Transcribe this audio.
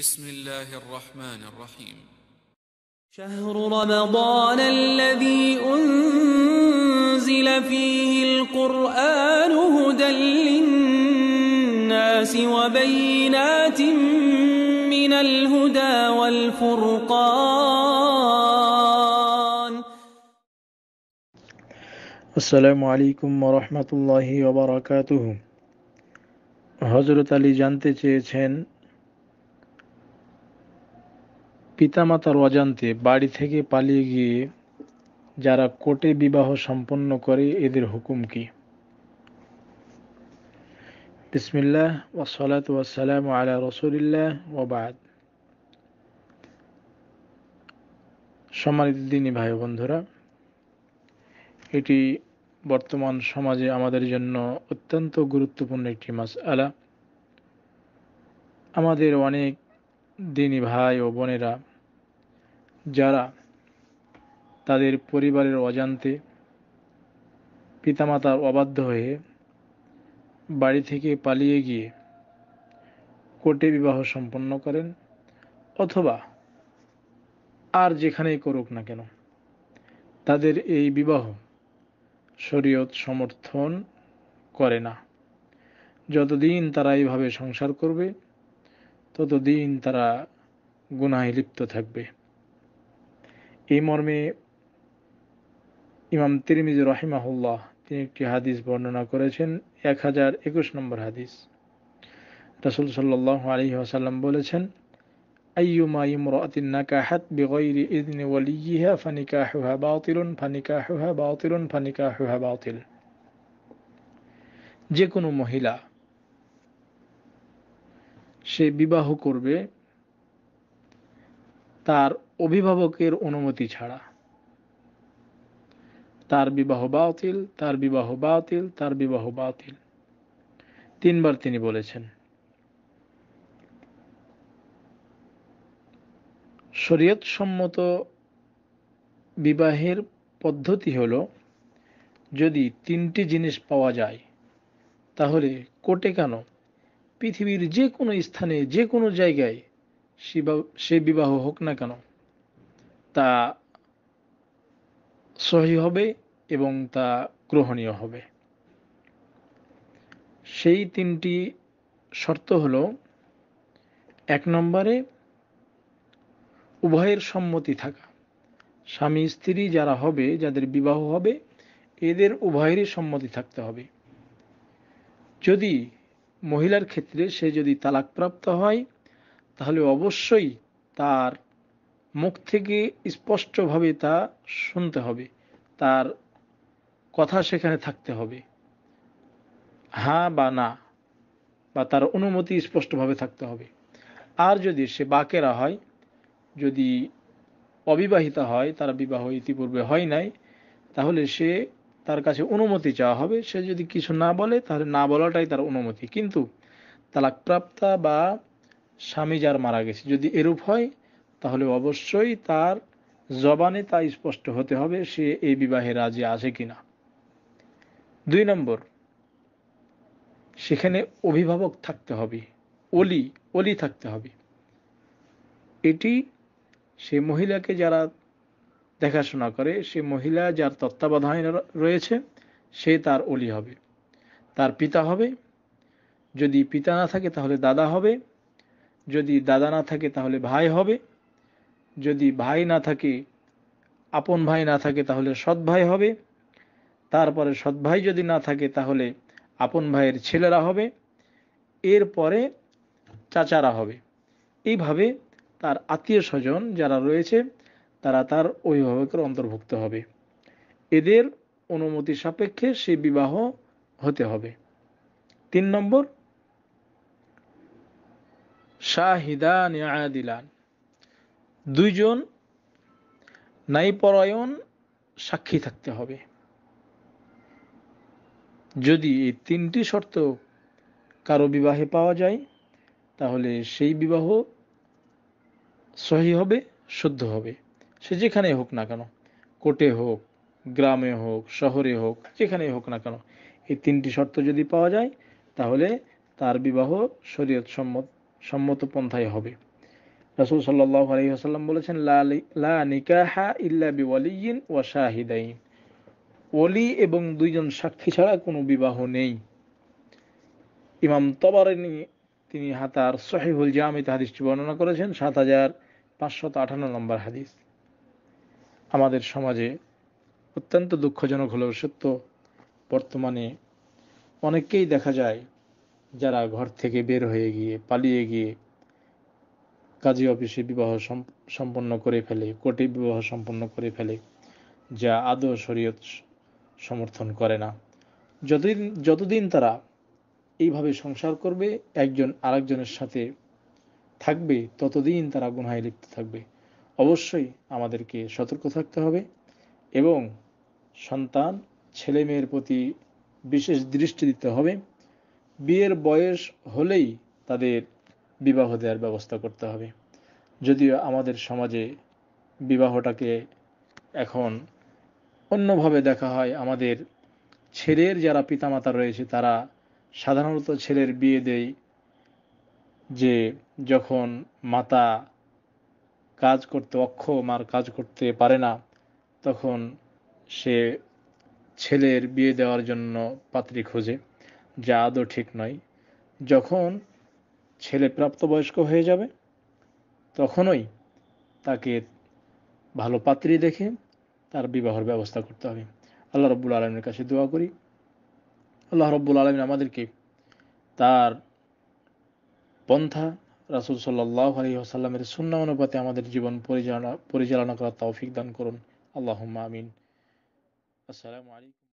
بسم الله الرحمن الرحيم شهر رمضان الذي أنزل فيه القرآن هدى للناس وبينات من الهدى والفرقان السلام عليكم ورحمة الله وبركاته হজরত আলী জানতে চেয়েছেন পিতামাতার অজান্তে বাড়ি থেকে পালিয়ে গিয়ে যারা কোটে বিবাহ সম্পন্ন করে এদের হুকুম কি বিসমিল্লাহ ওসলাত সম্মানিত দিনী ভাই বন্ধুরা এটি বর্তমান সমাজে আমাদের জন্য অত্যন্ত গুরুত্বপূর্ণ একটি মাস আলা আমাদের অনেক দিনী ভাই ও বোনেরা যারা তাদের পরিবারের অজান্তে পিতামাতার অবাধ্য হয়ে বাড়ি থেকে পালিয়ে গিয়ে কোর্টে বিবাহ সম্পন্ন করেন অথবা আর যেখানেই করুক না কেন তাদের এই বিবাহ শরীয়ত সমর্থন করে না যতদিন তারা এইভাবে সংসার করবে ততদিন তারা গুনায় লিপ্ত থাকবে এই মর্মে ইমাম তিরমিজ রহিমাহুল্লাহ তিনি একটি হাদিস বর্ণনা করেছেন এক হাজার একুশ নম্বর হাদিস রসুল সাল্লাহ আলী আসাল্লাম বলেছেন আইয়ুমা ইমরাতিন নাকাহাত বিগয়রি ইদনি ওয়ালিয়িহা ফানিকাহুহা বাতিলুন ফানিকাহুহা বাতিলুন ফানিকাহুহা বাতিল যে কোনো মহিলা সে বিবাহ করবে তার অভিভাবকের অনুমতি ছাড়া তার বিবাহ বাতিল তার বিবাহ বাতিল তার বিবাহ বাতিল তিনবার তিনি বলেছেন শরীয়ত সম্মত বিবাহের পদ্ধতি হল যদি তিনটি জিনিস পাওয়া যায় তাহলে কোটে কেন পৃথিবীর যে কোনো স্থানে যে কোনো জায়গায় সে বিবাহ হোক না কেন তা সহি হবে এবং তা গ্রহণীয় হবে সেই তিনটি শর্ত হল এক নম্বরে উভয়ের সম্মতি থাকা স্বামী স্ত্রী যারা হবে যাদের বিবাহ হবে এদের উভয়েরই সম্মতি থাকতে হবে যদি মহিলার ক্ষেত্রে সে যদি তালাকপ্রাপ্ত হয় তাহলে অবশ্যই তার মুখ থেকে স্পষ্টভাবে তা শুনতে হবে তার কথা সেখানে থাকতে হবে হ্যাঁ বা না বা তার অনুমতি স্পষ্টভাবে থাকতে হবে আর যদি সে বাকেরা হয় যদি অবিবাহিতা হয় তারা বিবাহ ইতিপূর্বে হয় নাই তাহলে সে তার কাছে অনুমতি চাওয়া হবে সে যদি কিছু না বলে তাহলে না বলাটাই তার অনুমতি কিন্তু তালাকপ্রাপ্তা বা স্বামী যার মারা গেছে যদি এরূপ হয় তাহলে অবশ্যই তার জবানে তা স্পষ্ট হতে হবে সে এই বিবাহে রাজি আছে কিনা দুই নম্বর সেখানে অভিভাবক থাকতে হবে অলি অলি থাকতে হবে এটি সে মহিলাকে যারা দেখাশোনা করে সে মহিলা যার তত্ত্বাবধানে রয়েছে সে তার অলি হবে তার পিতা হবে যদি পিতা না থাকে তাহলে দাদা হবে যদি দাদা না থাকে তাহলে ভাই হবে যদি ভাই না থাকে আপন ভাই না থাকে তাহলে সৎ ভাই হবে তারপরে সৎ ভাই যদি না থাকে তাহলে আপন ভাইয়ের ছেলেরা হবে এরপরে চাচারা হবে এইভাবে তার আত্মীয় স্বজন যারা রয়েছে তারা তার অভিভাবকের অন্তর্ভুক্ত হবে এদের অনুমতি সাপেক্ষে সে বিবাহ হতে হবে তিন নম্বর শাহিদান আদিলান দুইজন ন্যায়পরায়ণ সাক্ষী থাকতে হবে যদি এই তিনটি শর্ত কারো বিবাহে পাওয়া যায় তাহলে সেই বিবাহ সহি হবে শুদ্ধ হবে সে যেখানেই হোক না কেন কোর্টে হোক গ্রামে হোক শহরে হোক যেখানেই হোক না কেন এই তিনটি শর্ত যদি পাওয়া যায় তাহলে তার বিবাহ শরীয়ত সম্মত সম্মত পন্থায় হবে রাসুল সাল্লাহ আলহিহাসাল্লাম বলেছেন লা নিকাহা ইল্লা বিওয়ালিয়িন ওয়া শাহিদাইন ওলি এবং দুইজন সাক্ষী ছাড়া কোনো বিবাহ নেই ইমাম তবারেনি তিনি হাতার সহিহুল জামিত হাদিসটি বর্ণনা করেছেন সাত হাজার পাঁচশত আঠান্ন নম্বর হাদিস আমাদের সমাজে অত্যন্ত দুঃখজনক হলেও সত্য বর্তমানে অনেককেই দেখা যায় যারা ঘর থেকে বের হয়ে গিয়ে পালিয়ে গিয়ে কাজী অফিসে বিবাহ সম্পন্ন করে ফেলে কোটি বিবাহ সম্পন্ন করে ফেলে যা আদৌ শরীয়ত সমর্থন করে না যতদিন যতদিন তারা এইভাবে সংসার করবে একজন আরেকজনের সাথে থাকবে ততদিন তারা গুনায় লিপ্ত থাকবে অবশ্যই আমাদেরকে সতর্ক থাকতে হবে এবং সন্তান ছেলে মেয়ের প্রতি বিশেষ দৃষ্টি দিতে হবে বিয়ের বয়স হলেই তাদের বিবাহ দেওয়ার ব্যবস্থা করতে হবে যদিও আমাদের সমাজে বিবাহটাকে এখন অন্যভাবে দেখা হয় আমাদের ছেলের যারা পিতামাতা রয়েছে তারা সাধারণত ছেলের বিয়ে দেয় যে যখন মাতা কাজ করতে অক্ষম আর কাজ করতে পারে না তখন সে ছেলের বিয়ে দেওয়ার জন্য পাত্রী খোঁজে যা আদৌ ঠিক নয় যখন ছেলে প্রাপ্তবয়স্ক হয়ে যাবে তখনই তাকে ভালো পাত্রী দেখে তার বিবাহর ব্যবস্থা করতে হবে আল্লাহ রব্বুল আলমের কাছে দোয়া করি আল্লাহ রব্বুল আলমিন আমাদেরকে তার পন্থা রাসুল সাল্লাহ আলী আসাল্লামের সুন্না অনুপাতে আমাদের জীবন পরিচালনা পরিচালনা করার তৌফিক দান করুন আল্লাহ আমিন আসসালামু আলাইকুম